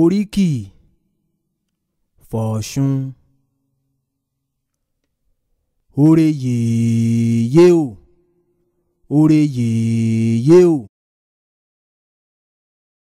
oríkì fọ̀ṣun ore yèyé o ore o